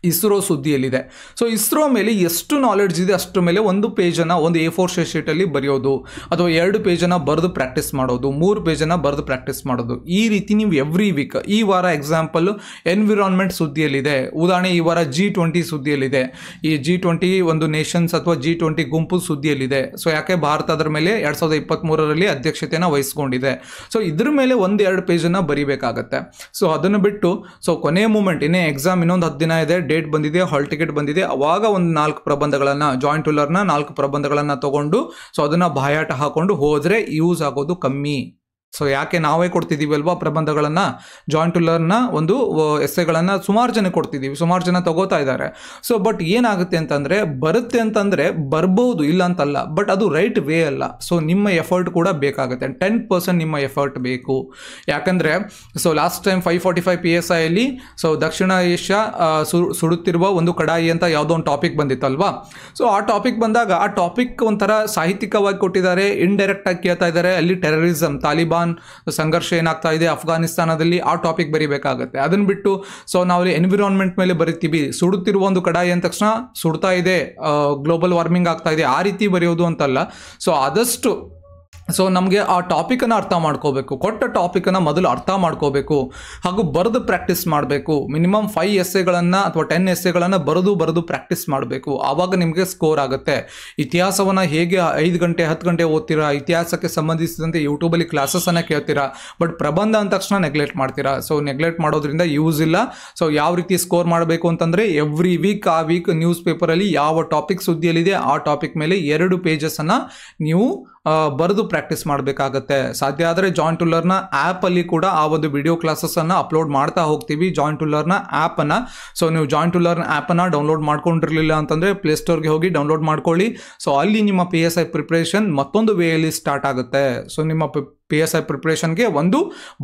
A: ಇಸ್ರೋ ಸುದ್ದಿಯಲ್ಲಿದೆ ಸೊ ಇಸ್ರೋ ಮೇಲೆ ಎಷ್ಟು ನಾಲೆಡ್ಜ್ ಇದೆ ಅಷ್ಟರ ಮೇಲೆ ಒಂದು ಪೇಜನ್ನು ಒಂದು ಎ ಫೋರ್ ಶೇ ಶೀಟಲ್ಲಿ ಬರೆಯೋದು ಅಥವಾ ಎರಡು ಪೇಜನ್ನು ಬರೆದು ಪ್ರಾಕ್ಟೀಸ್ ಮಾಡೋದು ಮೂರು ಪೇಜನ್ನು ಬರೆದು ಪ್ರಾಕ್ಟೀಸ್ ಮಾಡೋದು ಈ ರೀತಿ ನೀವು ಎವ್ರಿ ವೀಕ್ ಈ ವಾರ ಎಕ್ಸಾಂಪಲ್ ಎನ್ವಿರಾನ್ಮೆಂಟ್ ಸುದ್ದಿಯಲ್ಲಿದೆ ಉದಾಹರಣೆ ಈ ವಾರ ಜಿ ಟ್ವೆಂಟಿ ಸುದ್ದಿಯಲ್ಲಿದೆ ಈ ಜಿ ಟ್ವೆಂಟಿ ಒಂದು ನೇಷನ್ಸ್ ಅಥವಾ ಜಿ ಟ್ವೆಂಟಿ ಗುಂಪು ಸುದ್ದಿಯಲ್ಲಿದೆ ಸೊ ಯಾಕೆ ಭಾರತ ಅದರ ಮೇಲೆ ಎರಡು ಸಾವಿರದ ಇಪ್ಪತ್ತ್ಮೂರರಲ್ಲಿ ಅಧ್ಯಕ್ಷತೆಯನ್ನು ವಹಿಸ್ಕೊಂಡಿದೆ ಸೊ ಇದ್ರ ಮೇಲೆ ಒಂದೆರಡು ಪೇಜನ್ನು ಬರೀಬೇಕಾಗತ್ತೆ ಸೊ ಅದನ್ನು ಬಿಟ್ಟು ಸೊ ಕೊನೆ ಮೂಮೆಂಟ್ ಇನ್ನೇ ಎಕ್ಸಾಮ್ ಇನ್ನೊಂದು ಹತ್ತು ದಿನ ಇದೆ ಡೇಟ್ ಬಂದಿದೆ ಹಾಲ್ ಟಿಕೆಟ್ ಬಂದಿದೆ ಅವಾಗ ಒಂದು ನಾಲ್ಕು ಪ್ರಬಂಧಗಳನ್ನ ಜಾಯಿಂಟ್ ಟೂಲರ್ನ ನಾಲ್ಕು ಪ್ರಬಂಧಗಳನ್ನ ತಗೊಂಡು ಸೊ ಅದನ್ನು ಬಾಯಾಟ ಹಾಕೊಂಡು ಹೋದರೆ ಯೂಸ್ ಆಗೋದು ಕಮ್ಮಿ ಸೊ ಯಾಕೆ ನಾವೇ ಕೊಡ್ತಿದ್ದೀವಿ ಅಲ್ವಾ ಪ್ರಬಂಧಗಳನ್ನು ಜಾಯಿಂಟ್ ಲರ್ನ ಒಂದು ಎಸ್ಸೆಗಳನ್ನು ಸುಮಾರು ಜನ ಕೊಡ್ತಿದ್ದೀವಿ ಸುಮಾರು ಜನ ತಗೋತಾ ಇದ್ದಾರೆ ಸೊ ಬಟ್ ಏನಾಗುತ್ತೆ ಅಂತಂದರೆ ಬರುತ್ತೆ ಅಂತಂದರೆ ಬರ್ಬೋದು ಇಲ್ಲ ಅಂತಲ್ಲ ಬಟ್ ಅದು ರೈಟ್ ವೇ ಅಲ್ಲ ಸೊ ನಿಮ್ಮ ಎಫರ್ಟ್ ಕೂಡ ಬೇಕಾಗುತ್ತೆ ಟೆನ್ ಪರ್ಸೆಂಟ್ ನಿಮ್ಮ ಎಫರ್ಟ್ ಬೇಕು ಯಾಕಂದರೆ so last time five forty five P S ಅಲ್ಲಿ ಸೊ ದಕ್ಷಿಣ ಏಷ್ಯಾ ಸುಡುತ್ತಿರುವ ಒಂದು ಕಡಾಯಿ ಅಂತ ಯಾವುದೋ ಒಂದು ಟಾಪಿಕ್ ಬಂದಿತ್ತಲ್ವಾ ಸೊ ಆ ಟಾಪಿಕ್ ಬಂದಾಗ ಆ ಟಾಪಿಕ್ ಒಂಥರ ಸಾಹಿತ್ಯಿಕವಾಗಿ ಕೊಟ್ಟಿದ್ದಾರೆ ಆಗಿ ಕೇಳ್ತಾ ಇದ್ದಾರೆ ಅಲ್ಲಿ ಟೆರರಿಸಮ್ ತಾಲಿಬಾನ್ ತಾಲಿಬಾನ್ ಸಂಘರ್ಷ ಏನಾಗ್ತಾ ಇದೆ ಅಫ್ಘಾನಿಸ್ತಾನದಲ್ಲಿ ಆ ಟಾಪಿಕ್ ಬರಿಬೇಕಾಗತ್ತೆ ಅದನ್ನು ಬಿಟ್ಟು ಸೊ ನಾವು ಎನ್ವಿರಾನ್ಮೆಂಟ್ ಮೇಲೆ ಬರಿತೀವಿ ಸುಡುತ್ತಿರುವ ಒಂದು ಕಡಾಯಿ ಅಂದ ತಕ್ಷಣ ಸುಡ್ತಾ ಇದೆ ಗ್ಲೋಬಲ್ ವಾರ್ಮಿಂಗ್ ಆಗ್ತಾ ಇದೆ ಆ ರೀತಿ ಬರೆಯೋದು ಅಂತಲ್ಲ ಸೊ ಆದಷ್ಟು ಸೊ ನಮಗೆ ಆ ಟಾಪಿಕನ್ನು ಅರ್ಥ ಮಾಡ್ಕೋಬೇಕು ಕೊಟ್ಟ ಟಾಪಿಕನ್ನು ಮೊದಲು ಅರ್ಥ ಮಾಡ್ಕೋಬೇಕು ಹಾಗೂ ಬರೆದು ಪ್ರಾಕ್ಟೀಸ್ ಮಾಡಬೇಕು ಮಿನಿಮಮ್ ಫೈವ್ ಎಸ್ಸೆಗಳನ್ನು ಅಥವಾ ಟೆನ್ ಎಸ್ಸೆಗಳನ್ನು ಬರೆದು ಬರೆದು ಪ್ರಾಕ್ಟೀಸ್ ಮಾಡಬೇಕು ಆವಾಗ ನಿಮಗೆ ಸ್ಕೋರ್ ಆಗುತ್ತೆ ಇತಿಹಾಸವನ್ನು ಹೇಗೆ ಐದು ಗಂಟೆ ಹತ್ತು ಗಂಟೆ ಓದ್ತೀರಾ ಇತಿಹಾಸಕ್ಕೆ ಸಂಬಂಧಿಸಿದಂತೆ ಯೂಟ್ಯೂಬಲ್ಲಿ ಕ್ಲಾಸಸನ್ನು ಕೇಳ್ತೀರಾ ಬಟ್ ಪ್ರಬಂಧ ಅಂದ ತಕ್ಷಣ ನೆಗ್ಲೆಕ್ಟ್ ಮಾಡ್ತೀರಾ ಸೊ ನೆಗ್ಲೆಕ್ಟ್ ಮಾಡೋದ್ರಿಂದ ಯೂಸ್ ಇಲ್ಲ ಸೊ ಯಾವ ರೀತಿ ಸ್ಕೋರ್ ಮಾಡಬೇಕು ಅಂತಂದರೆ ಎವ್ರಿ ವೀಕ್ ಆ ವೀಕ್ ನ್ಯೂಸ್ ಪೇಪರಲ್ಲಿ ಯಾವ ಟಾಪಿಕ್ ಸುದ್ದಿಯಲ್ಲಿದೆ ಆ ಟಾಪಿಕ್ ಮೇಲೆ ಎರಡು ಪೇಜಸ್ಸನ್ನು ನೀವು ಬರೆದು ಪ್ರಾಕ್ಟೀಸ್ ಮಾಡಬೇಕಾಗತ್ತೆ ಸಾಧ್ಯ ಆದರೆ ಜಾಯಿಂಟ್ ಟುಲ್ಲರ್ನ ಆ್ಯಪಲ್ಲಿ ಕೂಡ ಆ ಒಂದು ವಿಡಿಯೋ ಕ್ಲಾಸಸ್ಸನ್ನು ಅಪ್ಲೋಡ್ ಮಾಡ್ತಾ ಹೋಗ್ತೀವಿ ಜಾಯಿಂಟ್ ಟುಲ್ಲರ್ನ ಆ್ಯಪನ್ನು ಸೊ ನೀವು ಜಾಯಿಂಟ್ ಟುಲ್ಲರ್ನ ಆ್ಯಪನ್ನು ಡೌನ್ಲೋಡ್ ಮಾಡ್ಕೊಂಡಿರಲಿಲ್ಲ ಅಂತಂದರೆ ಪ್ಲೇಸ್ಟೋರ್ಗೆ ಹೋಗಿ ಡೌನ್ಲೋಡ್ ಮಾಡ್ಕೊಳ್ಳಿ ಸೊ ಅಲ್ಲಿ ನಿಮ್ಮ ಪಿ ಎಸ್ ಐ ಪ್ರಿಪ್ರೇಷನ್ ಮತ್ತೊಂದು ವೇಯಲ್ಲಿ ಸ್ಟಾರ್ಟ್ ಆಗುತ್ತೆ ಸೊ ನಿಮ್ಮ ಪಿ ಎಸ್ ಐ ಪ್ರಿಪ್ರೇಷನ್ಗೆ ಒಂದು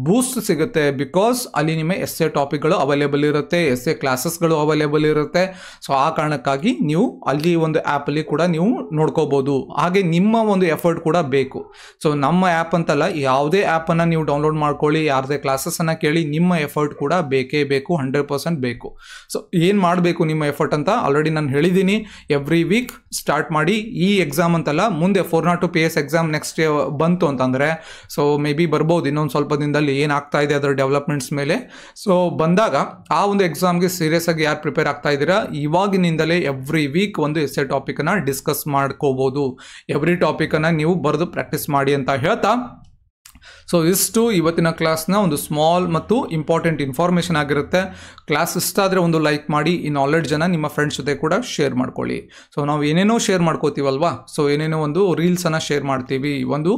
A: ಬೂಸ್ಟ್ ಸಿಗುತ್ತೆ ಬಿಕಾಸ್ ಅಲ್ಲಿ ನಿಮಗೆ ಎಸ್ ಎ ಟಾಪಿಕ್ಗಳು ಅವೈಲೇಬಲ್ ಇರುತ್ತೆ ಎಸ್ ಎ ಕ್ಲಾಸಸ್ಗಳು ಅವೈಲೇಬಲ್ ಇರುತ್ತೆ ಸೊ ಆ ಕಾರಣಕ್ಕಾಗಿ ನೀವು ಅಲ್ಲಿ ಒಂದು ಆ್ಯಪಲ್ಲಿ ಕೂಡ ನೀವು ನೋಡ್ಕೋಬೋದು ಹಾಗೆ ನಿಮ್ಮ ಒಂದು ಎಫರ್ಟ್ ಕೂಡ ಬೇಕು ಸೊ ನಮ್ಮ ಆ್ಯಪ್ ಅಂತಲ್ಲ ಯಾವುದೇ ಆ್ಯಪನ್ನು ನೀವು ಡೌನ್ಲೋಡ್ ಮಾಡ್ಕೊಳ್ಳಿ ಯಾರದೇ ಕ್ಲಾಸಸ್ಸನ್ನು ಕೇಳಿ ನಿಮ್ಮ ಎಫರ್ಟ್ ಕೂಡ ಬೇಕೇ ಬೇಕು ಹಂಡ್ರೆಡ್ ಪರ್ಸೆಂಟ್ ಬೇಕು ಸೊ ಏನು ಮಾಡಬೇಕು ನಿಮ್ಮ ಎಫರ್ಟ್ ಅಂತ ಆಲ್ರೆಡಿ ನಾನು ಹೇಳಿದ್ದೀನಿ ಎವ್ರಿ ವೀಕ್ ಸ್ಟಾರ್ಟ್ ಮಾಡಿ ಈ ಎಕ್ಸಾಮ್ ಅಂತಲ್ಲ ಮುಂದೆ four nought two P S exam next ಬಂತು ಅಂತಂದರೆ ಸೊ ಮೇ ಬಿ ಬರ್ಬೋದು ಇನ್ನೊಂದು ಸ್ವಲ್ಪ ದಿನದಲ್ಲಿ ಏನಾಗ್ತಾ ಇದೆ ಅದರ ಡೆವಲಪ್ಮೆಂಟ್ಸ್ ಮೇಲೆ ಸೊ ಬಂದಾಗ ಆ ಒಂದು ಎಕ್ಸಾಮ್ಗೆ ಸೀರಿಯಸ್ ಆಗಿ ಯಾರು ಪ್ರಿಪೇರ್ ಆಗ್ತಾ ಇದ್ದೀರಾ ಇವಾಗಿನಿಂದಲೇ ಎವ್ರಿ ವೀಕ್ ಒಂದು ಎಸ್ ಎ ಟಾಪಿಕನ್ನು ಡಿಸ್ಕಸ್ ಮಾಡ್ಕೋಬೋದು ಎವ್ರಿ ಟಾಪಿಕನ್ನು ನೀವು ಬರೆದು ಪ್ರಾಕ್ಟೀಸ್ ಮಾಡಿ ಅಂತ ಹೇಳ್ತಾ ಸೊ ಇಷ್ಟು ಇವತ್ತಿನ ಕ್ಲಾಸ್ನ ಒಂದು ಸ್ಮಾಲ್ ಮತ್ತು ಇಂಪಾರ್ಟೆಂಟ್ ಇನ್ಫಾರ್ಮೇಷನ್ ಆಗಿರುತ್ತೆ ಕ್ಲಾಸ್ ಇಷ್ಟ ಆದರೆ ಒಂದು ಲೈಕ್ ಮಾಡಿ ಈ ನಾಲೆಡ್ಜ್ ಜನ ನಿಮ್ಮ ಫ್ರೆಂಡ್ಸ್ ಜೊತೆ ಕೂಡ ಶೇರ್ ಮಾಡ್ಕೊಳ್ಳಿ ಸೊ ನಾವು ಏನೇನೋ ಶೇರ್ ಮಾಡ್ಕೋತೀವಲ್ವಾ ಸೊ ಏನೇನೋ ಒಂದು ರೀಲ್ಸನ್ನು ಶೇರ್ ಮಾಡ್ತೀವಿ ಒಂದು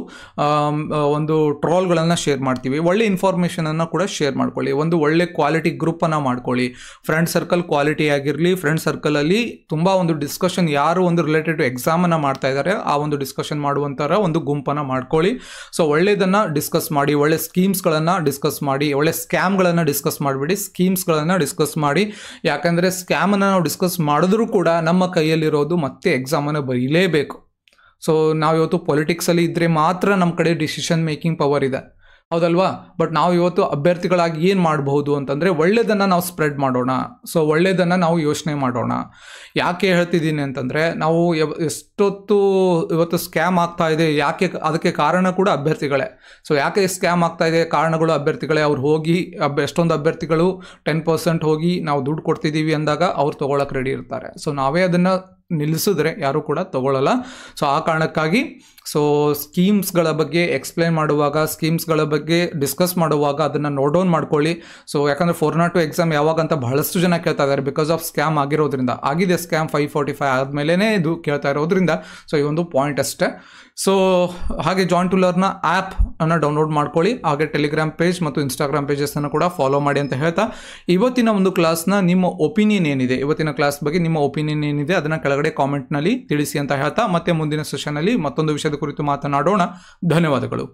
A: ಒಂದು ಟ್ರಾಲ್ಗಳನ್ನು ಶೇರ್ ಮಾಡ್ತೀವಿ ಒಳ್ಳೆ ಇನ್ಫಾರ್ಮೇಷನನ್ನು ಕೂಡ ಶೇರ್ ಮಾಡ್ಕೊಳ್ಳಿ ಒಂದು ಒಳ್ಳೆ ಕ್ವಾಲಿಟಿ ಗ್ರೂಪನ್ನು ಮಾಡ್ಕೊಳ್ಳಿ ಫ್ರೆಂಡ್ ಸರ್ಕಲ್ ಕ್ವಾಲಿಟಿ ಆಗಿರಲಿ ಫ್ರೆಂಡ್ ಸರ್ಕಲಲ್ಲಿ ತುಂಬ ಒಂದು ಡಿಸ್ಕಷನ್ ಯಾರು ಒಂದು ರಿಲೇಟೆಡ್ ಎಕ್ಸಾಮನ್ನು ಮಾಡ್ತಾ ಇದ್ದಾರೆ ಆ ಒಂದು ಡಿಸ್ಕಷನ್ ಮಾಡುವಂಥರ ಒಂದು ಗುಂಪನ್ನು ಮಾಡ್ಕೊಳ್ಳಿ ಸೊ ಒಳ್ಳೆಯದನ್ನು ಡಿಸ್ಕಸ್ ಮಾಡಿ ಒಳ್ಳೆ ಸ್ಕೀಮ್ಸ್ಗಳನ್ನು ಡಿಸ್ಕಸ್ ಮಾಡಿ ಒಳ್ಳೆ ಸ್ಕ್ಯಾಮ್ಗಳನ್ನು ಡಿಸ್ಕಸ್ ಮಾಡಿಬಿಡಿ ಸ್ಕೀಮ್ಸ್ಗಳನ್ನು ಡಿಸ್ಕಸ್ ಮಾಡಿ ಯಾಕಂದರೆ ಸ್ಕ್ಯಾಮನ್ನು ನಾವು ಡಿಸ್ಕಸ್ ಮಾಡಿದ್ರೂ ಕೂಡ ನಮ್ಮ ಕೈಯಲ್ಲಿರೋದು ಮತ್ತೆ ಎಕ್ಸಾಮನ್ನು ಬರೀಲೇಬೇಕು ಸೊ ನಾವಿವತ್ತು ಪೊಲಿಟಿಕ್ಸಲ್ಲಿ ಇದ್ದರೆ ಮಾತ್ರ ನಮ್ಮ ಕಡೆ ಡಿಸಿಷನ್ ಮೇಕಿಂಗ್ ಪವರ್ ಇದೆ ಹೌದಲ್ವಾ ಬಟ್ ನಾವು ಇವತ್ತು ಅಭ್ಯರ್ಥಿಗಳಾಗಿ ಏನು ಮಾಡಬಹುದು ಅಂತಂದರೆ ಒಳ್ಳೆಯದನ್ನು ನಾವು ಸ್ಪ್ರೆಡ್ ಮಾಡೋಣ ಸೊ ಒಳ್ಳೆಯದನ್ನು ನಾವು ಯೋಚನೆ ಮಾಡೋಣ ಯಾಕೆ ಹೇಳ್ತಿದ್ದೀನಿ ಅಂತಂದರೆ ನಾವು ಎಷ್ಟೊತ್ತು ಇವತ್ತು ಸ್ಕ್ಯಾಮ್ ಆಗ್ತಾ ಇದೆ ಯಾಕೆ ಅದಕ್ಕೆ ಕಾರಣ ಕೂಡ ಅಭ್ಯರ್ಥಿಗಳೇ ಸೊ ಯಾಕೆ ಸ್ಕ್ಯಾಮ್ ಆಗ್ತಾ ಇದೆ ಕಾರಣಗಳು ಅಭ್ಯರ್ಥಿಗಳೇ ಅವ್ರು ಹೋಗಿ ಅಬ್ ಎಷ್ಟೊಂದು ಅಭ್ಯರ್ಥಿಗಳು ಟೆನ್ ಪರ್ಸೆಂಟ್ ಹೋಗಿ ನಾವು ದುಡ್ಡು ಕೊಡ್ತಿದ್ದೀವಿ ಅಂದಾಗ ಅವ್ರು ತೊಗೊಳಕ್ಕೆ ರೆಡಿ ಇರ್ತಾರೆ ಸೊ ನಾವೇ ಅದನ್ನು ನಿಲ್ಲಿಸಿದ್ರೆ ಯಾರೂ ಕೂಡ ತೊಗೊಳ್ಳಲ್ಲ ಸೊ ಆ ಕಾರಣಕ್ಕಾಗಿ ಸೊ ಸ್ಕೀಮ್ಸ್ಗಳ ಬಗ್ಗೆ ಎಕ್ಸ್ಪ್ಲೈನ್ ಮಾಡುವಾಗ ಸ್ಕೀಮ್ಸ್ಗಳ ಬಗ್ಗೆ ಡಿಸ್ಕಸ್ ಮಾಡುವಾಗ ಅದನ್ನು ನೋಟ್ ಡೌನ್ ಮಾಡ್ಕೊಳ್ಳಿ ಸೊ ಯಾಕಂದರೆ ಫೋರ್ ನಾಟ್ ಟು ಎಕ್ಸಾಮ್ ಯಾವಾಗ ಅಂತ ಬಹಳಷ್ಟು ಜನ ಕೇಳ್ತಾ ಇದ್ದಾರೆ ಬಿಕಾಸ್ ಆಫ್ ಸ್ಕ್ಯಾಮ್ ಆಗಿರೋದ್ರಿಂದ ಆಗಿದೆ ಸ್ಕ್ಯಾಮ್ ಫೈವ್ ಫೋರ್ಟಿ ಫೈವ್ ಆದಮೇಲೆ ಇದು ಕೇಳ್ತಾ ಇರೋದ್ರಿಂದ ಸೊ ಈ ಒಂದು ಪಾಯಿಂಟ್ ಅಷ್ಟೇ ಸೊ ಹಾಗೆ ಟು ಲರ್ನ ಆ್ಯಪ್ ಅನ್ನು ಡೌನ್ಲೋಡ್ ಮಾಡ್ಕೊಳ್ಳಿ ಹಾಗೆ ಟೆಲಿಗ್ರಾಮ್ ಪೇಜ್ ಮತ್ತು ಇನ್ಸ್ಟಾಗ್ರಾಮ್ ಪೇಜಸ್ಸನ್ನು ಕೂಡ ಫಾಲೋ ಮಾಡಿ ಅಂತ ಹೇಳ್ತಾ ಇವತ್ತಿನ ಒಂದು ಕ್ಲಾಸ್ನ ನಿಮ್ಮ ಒಪಿನಿಯನ್ ಏನಿದೆ ಇವತ್ತಿನ ಕ್ಲಾಸ್ ಬಗ್ಗೆ ನಿಮ್ಮ ಒಪಿನಿಯನ್ ಏನಿದೆ ಅದನ್ನು ಕೆಳಗಡೆ ಕಾಮೆಂಟ್ನಲ್ಲಿ ತಿಳಿಸಿ ಅಂತ ಹೇಳ್ತಾ ಮತ್ತೆ ಮುಂದಿನ ಸೆಷನಲ್ಲಿ ಮತ್ತೊಂದು ವಿಷಯದ ಕುರಿತು ಮಾತನಾಡೋಣ ಧನ್ಯವಾದಗಳು